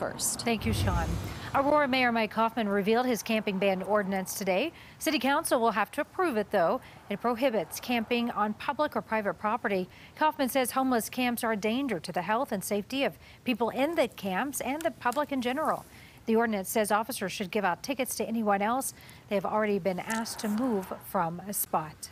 first. Thank you, Sean. Aurora Mayor Mike Hoffman revealed his camping ban ordinance today. City Council will have to approve it, though. It prohibits camping on public or private property. Kaufman says homeless camps are a danger to the health and safety of people in the camps and the public in general. The ordinance says officers should give out tickets to anyone else. They have already been asked to move from a spot.